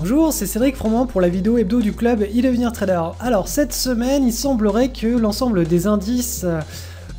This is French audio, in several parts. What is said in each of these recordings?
Bonjour, c'est Cédric Froment pour la vidéo hebdo du club e devenir trader. Alors cette semaine, il semblerait que l'ensemble des indices euh,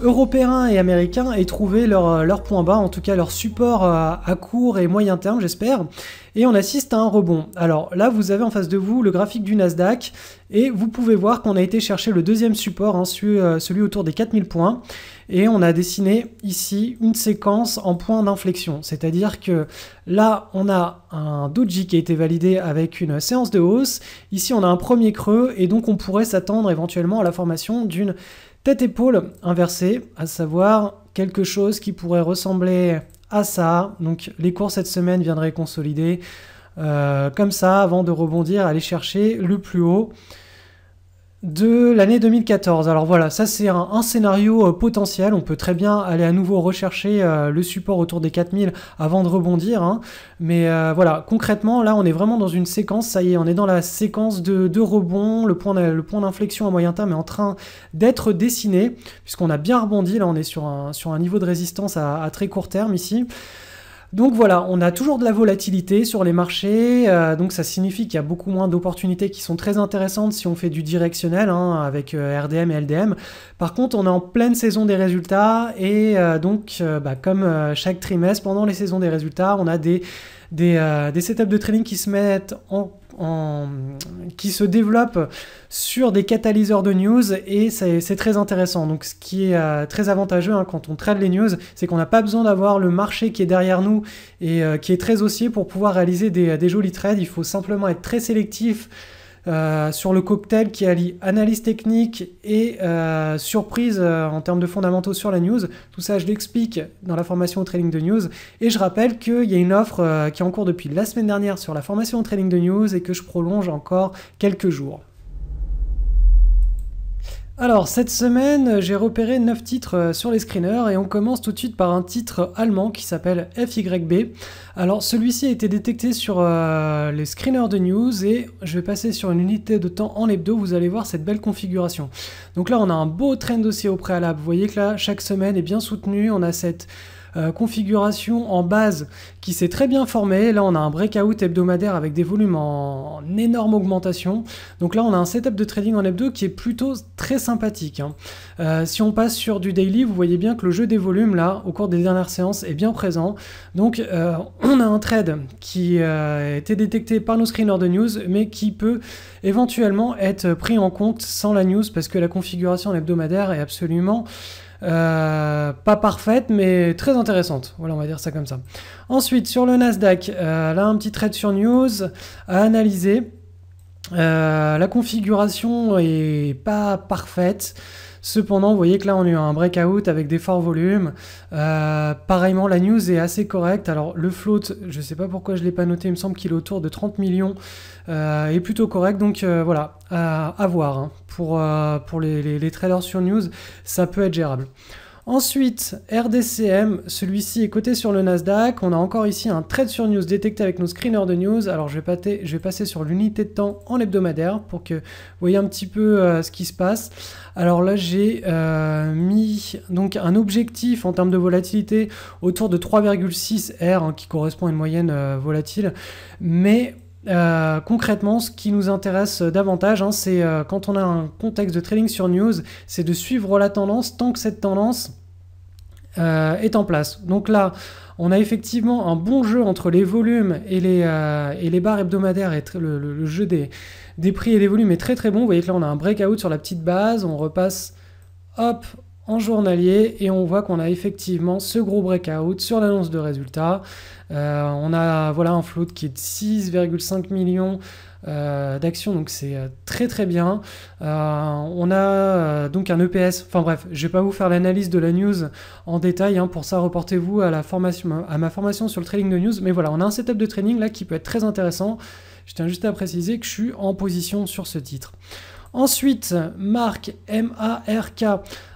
européens et américains aient trouvé euh, leur, point bas, en tout cas leur support euh, à, court et moyen terme, j'espère. Et on assiste à un rebond. Alors là, vous avez en face de vous le graphique du Nasdaq et vous pouvez voir qu'on a été chercher le deuxième support, celui, hein, euh, celui autour des 4000 points. Et on a dessiné ici une séquence en point d'inflexion. C'est-à-dire que là, on a un doji qui a été validé avec une séance de hausse. Ici, on a un premier creux et donc on pourrait s'attendre éventuellement à la formation d'une Tête-épaule inversée, à savoir quelque chose qui pourrait ressembler à ça. Donc les cours cette semaine viendraient consolider euh, comme ça avant de rebondir, aller chercher le plus haut de l'année 2014. Alors voilà, ça c'est un, scénario euh, potentiel, on peut très bien aller à nouveau rechercher euh, le support autour des 4000 avant de rebondir, hein. mais euh, voilà, concrètement là on est vraiment dans une séquence, ça y est, on est dans la séquence de, rebond, le point, le point d'inflexion à moyen terme est en train d'être dessiné, puisqu'on a bien rebondi, là on est sur un, sur un niveau de résistance à très court terme ici, donc voilà, on a toujours de la volatilité sur les marchés, euh, donc ça signifie qu'il y a beaucoup moins d'opportunités qui sont très intéressantes si on fait du directionnel hein, avec euh, RDM et LDM. Par contre, on est en pleine saison des résultats et euh, donc bah, comme chaque trimestre, pendant les saisons des résultats, on a des, des setups de trading qui se mettent en qui se développe sur des catalyseurs de news et c'est très intéressant. Donc ce qui est euh, très avantageux hein, quand on trade les news, c'est qu'on n'a pas besoin d'avoir le marché qui est derrière nous et euh, qui est très haussier pour pouvoir réaliser des jolis trades. Il faut simplement être très sélectif euh, sur le cocktail qui allie analyse technique et euh, surprise euh, en termes de fondamentaux sur la news. Tout ça, je l'explique dans la formation au trading de news. Et je rappelle qu'il y a une offre qui est en cours depuis la semaine dernière sur la formation au trading de news et que je prolonge encore quelques jours. Alors, cette semaine, j'ai repéré 9 titres euh, sur les screeners et on commence tout de suite par un titre allemand qui s'appelle FYB. Alors, celui-ci a été détecté sur euh, les screeners de news et je vais passer sur une unité de temps en hebdo, vous allez voir cette belle configuration. Donc là, on a un beau de dossier au préalable. Vous voyez que là, chaque semaine est bien soutenue, on a cette euh, configuration en base qui s'est très bien formée. Là, on a un breakout hebdomadaire avec des volumes en, énorme augmentation. Donc là, on a un setup de trading en hebdo qui est plutôt très sympathique. Hein. Euh, si on passe sur du daily, vous voyez bien que le jeu des volumes, là, au cours des dernières séances, est bien présent. Donc, euh, on a un trade qui a été détecté par nos screeners de news, mais qui peut éventuellement être pris en compte sans la news parce que la configuration hebdomadaire est absolument euh, pas parfaite, mais très intéressante. Voilà, on va dire ça comme ça. Ensuite, sur le Nasdaq, euh, là, un petit trade sur news à analyser. Euh, la configuration est pas parfaite. Cependant, vous voyez que là, on a eu un breakout avec des forts volumes. Euh, pareillement, la news est assez correcte. Alors, le float, je ne sais pas pourquoi je ne l'ai pas noté, il me semble qu'il est autour de 30 millions, euh, est plutôt correct. Donc, euh, voilà, à, voir. Hein, pour, les, les, les, traders sur news, ça peut être gérable. Ensuite, RDCM, celui-ci est coté sur le Nasdaq. On a encore ici un trade sur news détecté avec nos screeners de news. Alors je vais, passer sur l'unité de temps en hebdomadaire pour que vous voyez un petit peu euh, ce qui se passe. Alors là, j'ai euh, mis donc un objectif en termes de volatilité autour de 3,6 R hein, qui correspond à une moyenne euh, volatile. Mais euh, concrètement, ce qui nous intéresse euh, davantage, hein, c'est euh, quand on a un contexte de trading sur news, c'est de suivre la tendance tant que cette tendance est en place. Donc là, on a effectivement un bon jeu entre les volumes et les, les barres hebdomadaires et le, jeu des, des prix et des volumes est très très bon. Vous voyez que là, on a un breakout sur la petite base, on repasse hop en journalier et on voit qu'on a effectivement ce gros breakout sur l'annonce de résultats. Euh, on a voilà un float qui est de 6,5 millions euh, d'actions, donc c'est euh, très très bien. on a donc un EPS. Enfin bref, je vais pas vous faire l'analyse de la news en détail. Hein, pour ça, reportez-vous à la formation, à ma formation sur le trading de news. Mais voilà, on a un setup de trading là qui peut être très intéressant. Je tiens juste à préciser que je suis en position sur ce titre. Ensuite, Marc M-A-R-K.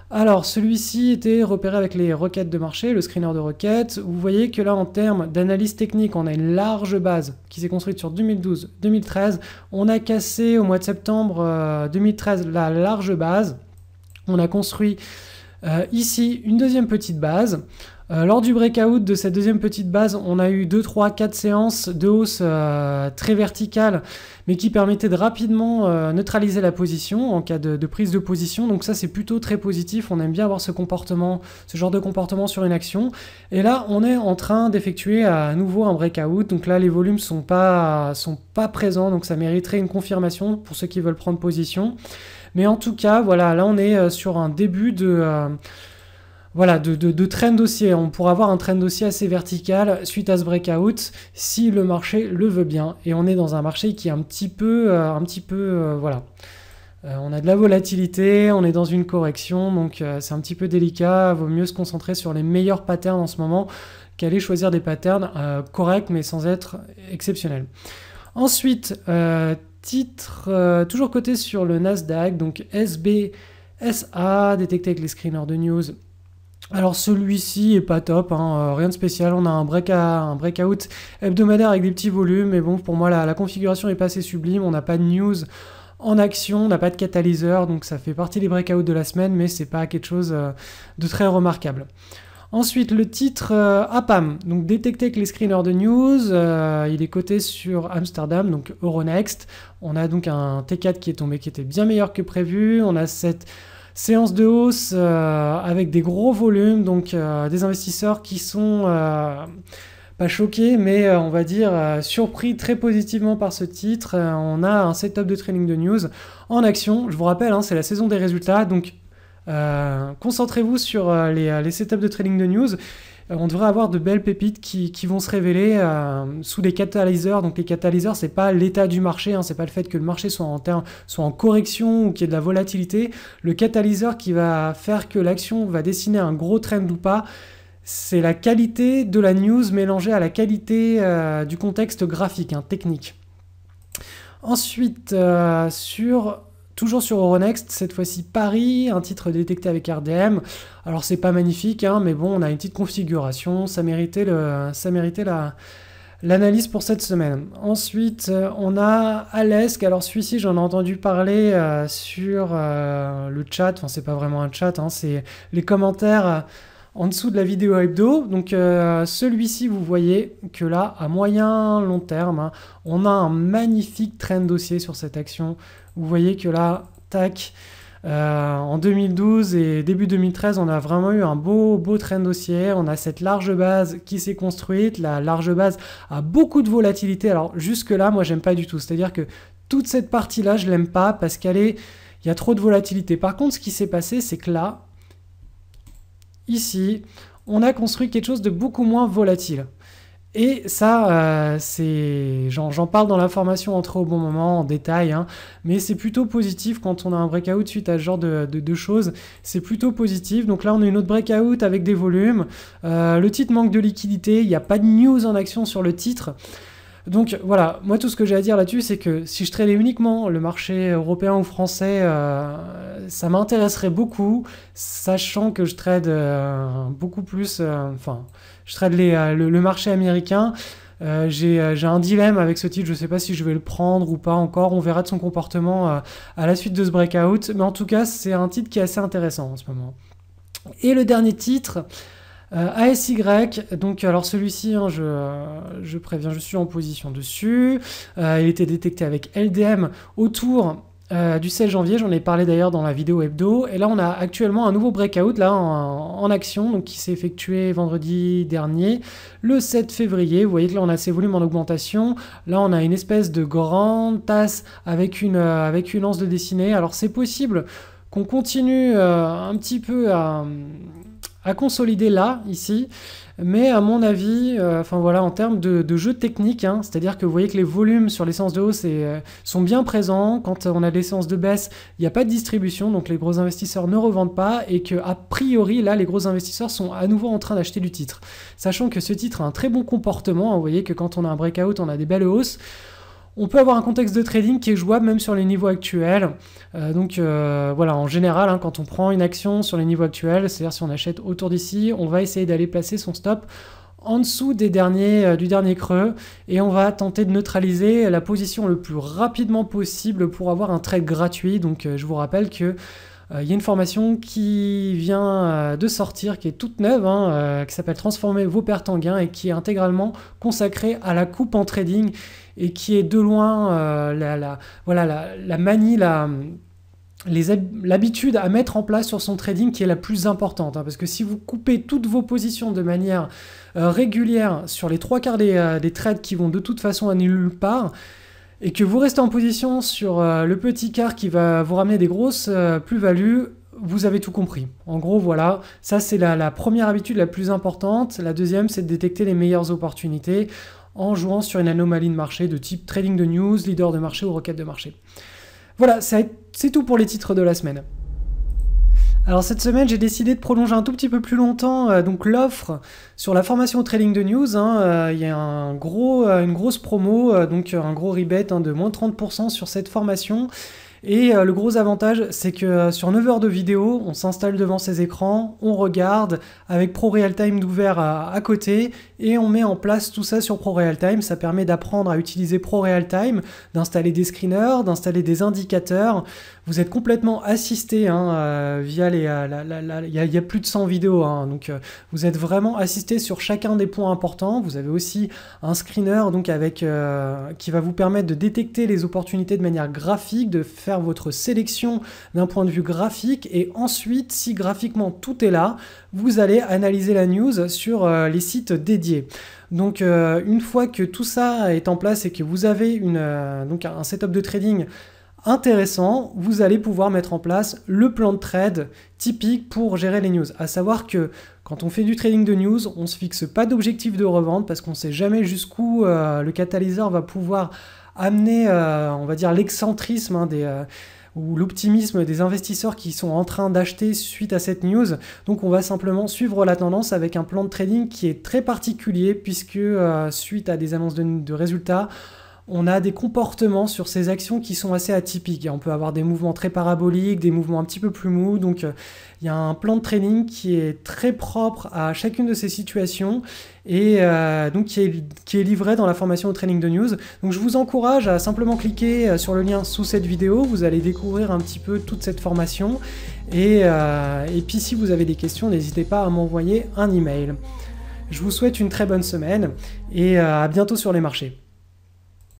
Alors, celui-ci était repéré avec les requêtes de marché, le screener de requêtes. Vous voyez que là, en termes d'analyse technique, on a une large base qui s'est construite sur 2012-2013. On a cassé au mois de septembre 2013 euh, la large base. On a construit euh, ici une deuxième petite base. Euh, lors du breakout de cette deuxième petite base, on a eu 2, 3, 4 séances de hausse euh, très verticale, mais qui permettaient de rapidement euh, neutraliser la position en cas de, prise de position. Donc ça, c'est plutôt très positif. On aime bien avoir ce comportement, ce genre de comportement sur une action. Et là, on est en train d'effectuer à nouveau un breakout. Donc là, les volumes sont pas sont pas présents, donc ça mériterait une confirmation pour ceux qui veulent prendre position. Mais en tout cas, voilà, là, on est sur un début de voilà, de, de, de dossier. On pourra avoir un trend dossier assez vertical suite à ce breakout si le marché le veut bien. Et on est dans un marché qui est un petit peu, euh, un petit peu, euh, voilà. Euh, on a de la volatilité, on est dans une correction, donc c'est un petit peu délicat. Vaut mieux se concentrer sur les meilleurs patterns en ce moment qu'aller choisir des patterns corrects mais sans être exceptionnels. Ensuite, titre toujours coté sur le Nasdaq, donc SB. SA, détecté avec les screeners de news, alors celui-ci est pas top, hein, euh, rien de spécial, on a un, break un breakout hebdomadaire avec des petits volumes, mais bon pour moi la, configuration est pas assez sublime, on n'a pas de news en action, on n'a pas de catalyseur, donc ça fait partie des breakouts de la semaine, mais c'est pas quelque chose euh, de très remarquable. Ensuite, le titre euh, APAM, donc détecté que les screeners de news, il est coté sur Amsterdam, donc Euronext. On a donc un T4 qui est tombé qui était bien meilleur que prévu, on a cette Séance de hausse euh, avec des gros volumes, donc euh, des investisseurs qui sont euh, pas choqués, mais on va dire surpris très positivement par ce titre. on a un setup de trading de news en action. Je vous rappelle, hein, c'est la saison des résultats, donc euh, concentrez-vous sur euh, euh, les, setups de trading de news on devrait avoir de belles pépites qui, vont se révéler sous les catalyseurs. Donc les catalyseurs, c'est pas l'état du marché, hein, c'est pas le fait que le marché soit en, soit en correction ou qu'il y ait de la volatilité. Le catalyseur qui va faire que l'action va dessiner un gros trend ou pas, c'est la qualité de la news mélangée à la qualité du contexte graphique, hein, technique. Ensuite, sur Toujours sur Euronext, cette fois-ci Paris, un titre détecté avec RDM. Alors c'est pas magnifique, hein, mais bon, on a une petite configuration, ça méritait, le, ça méritait la, l'analyse pour cette semaine. Ensuite, euh, on a Alesk. Alors celui-ci, j'en ai entendu parler euh, sur euh, le chat. Enfin, c'est pas vraiment un chat, hein, c'est les commentaires en dessous de la vidéo hebdo. Donc euh, celui-ci, vous voyez que là, à moyen, long terme, hein, on a un magnifique de dossier sur cette action. Vous voyez que là, tac, euh, en 2012 et début 2013, on a vraiment eu un beau, beau de dossier, On a cette large base qui s'est construite. La large base a beaucoup de volatilité. Alors jusque-là, moi, j'aime pas du tout. C'est-à-dire que toute cette partie-là, je l'aime pas parce qu'elle est... Il y a trop de volatilité. Par contre, ce qui s'est passé, c'est que là, ici, on a construit quelque chose de beaucoup moins volatile. Et ça, euh, c'est, j'en parle dans l'information entre au bon moment, en détail, hein, mais c'est plutôt positif quand on a un breakout suite à ce genre de, choses. C'est plutôt positif. Donc là, on a une autre breakout avec des volumes. Euh, le titre manque de liquidité. Il n'y a pas de news en action sur le titre. Donc voilà, moi tout ce que j'ai à dire là-dessus, c'est que si je traînais uniquement le marché européen ou français, euh, ça m'intéresserait beaucoup, sachant que je trade euh, beaucoup plus, euh, enfin, je trade le, le, marché américain. j'ai un dilemme avec ce titre, je ne sais pas si je vais le prendre ou pas encore, on verra de son comportement à la suite de ce breakout, mais en tout cas c'est un titre qui est assez intéressant en ce moment. Et le dernier titre, euh, ASY, donc alors celui-ci, hein, euh, je, préviens, je suis en position dessus. Euh, il était détecté avec LDM autour euh, du 16 janvier, j'en ai parlé d'ailleurs dans la vidéo hebdo. Et là, on a actuellement un nouveau breakout là en, action, qui s'est effectué vendredi dernier, le 7 février. Vous voyez que là, on a ces volumes en augmentation. Là, on a une espèce de grande tasse avec une, avec une de dessinée. Alors, c'est possible qu'on continue un petit peu à, à consolider là, ici. Mais à mon avis, euh, enfin voilà, en termes de, jeu technique, hein, c'est-à-dire que vous voyez que les volumes sur l'essence de hausse euh, sont bien présents. Quand on a des séances de baisse, il n'y a pas de distribution, donc les gros investisseurs ne revendent pas et que a priori là, les gros investisseurs sont à nouveau en train d'acheter du titre, sachant que ce titre a un très bon comportement. Hein, vous voyez que quand on a un breakout, on a des belles hausses on peut avoir un contexte de trading qui est jouable même sur les niveaux actuels. Euh, donc euh, voilà, en général, hein, quand on prend une action sur les niveaux actuels, c'est-à-dire si on achète autour d'ici, on va essayer d'aller placer son stop en dessous des derniers, euh, du dernier creux et on va tenter de neutraliser la position le plus rapidement possible pour avoir un trade gratuit. Donc je vous rappelle que euh, il y a une formation qui vient euh, de sortir, qui est toute neuve, hein, euh, qui s'appelle Transformer vos pertes en gains et qui est intégralement consacrée à la coupe en trading et qui est de loin la, voilà, la, manie, l'habitude à mettre en place sur son trading qui est la plus importante. Hein, parce que si vous coupez toutes vos positions de manière régulière sur les trois quarts des, des, trades qui vont de toute façon à nulle part, et que vous restez en position sur euh, le petit quart qui va vous ramener des grosses euh, plus-values, vous avez tout compris. En gros, voilà, ça c'est la, la, première habitude la plus importante. La deuxième, c'est de détecter les meilleures opportunités en jouant sur une anomalie de marché de type trading de news, leader de marché ou requête de marché. Voilà, c'est tout pour les titres de la semaine. Alors cette semaine, j'ai décidé de prolonger un tout petit peu plus longtemps euh, donc l'offre sur la formation au trading de news. Hein, euh, il y a un gros, euh, une grosse promo, donc un gros rebate hein, de moins 30% sur cette formation. Et euh, le gros avantage, c'est que euh, sur 9 heures de vidéo, on s'installe devant ces écrans, on regarde avec Pro Realtime d'ouvert à, côté et on met en place tout ça sur Pro Realtime. Ça permet d'apprendre à utiliser Pro Realtime, d'installer des screeners, d'installer des indicateurs. Vous êtes complètement assisté hein, euh, via les. Il y, a plus de 100 vidéos, hein. donc vous êtes vraiment assisté sur chacun des points importants. Vous avez aussi un screener donc avec qui va vous permettre de détecter les opportunités de manière graphique, de faire votre sélection d'un point de vue graphique et ensuite, si graphiquement tout est là, vous allez analyser la news sur euh, les sites dédiés. Donc euh, une fois que tout ça est en place et que vous avez une, euh, donc un setup de trading intéressant, vous allez pouvoir mettre en place le plan de trade typique pour gérer les news. À savoir que quand on fait du trading de news, on ne se fixe pas d'objectif de revente parce qu'on ne sait jamais jusqu'où le catalyseur va pouvoir amener, euh, on va dire, l'excentrisme hein, euh, ou l'optimisme des investisseurs qui sont en train d'acheter suite à cette news. Donc on va simplement suivre la tendance avec un plan de trading qui est très particulier puisque euh, suite à des annonces de résultats, on a des comportements sur ces actions qui sont assez atypiques. On peut avoir des mouvements très paraboliques, des mouvements un petit peu plus mous. Donc euh, il y a un plan de training qui est très propre à chacune de ces situations et euh, donc qui est, livré dans la formation au training de news. Donc je vous encourage à simplement cliquer euh, sur le lien sous cette vidéo. Vous allez découvrir un petit peu toute cette formation. Et, et puis si vous avez des questions, n'hésitez pas à m'envoyer un email. Je vous souhaite une très bonne semaine et à bientôt sur les marchés.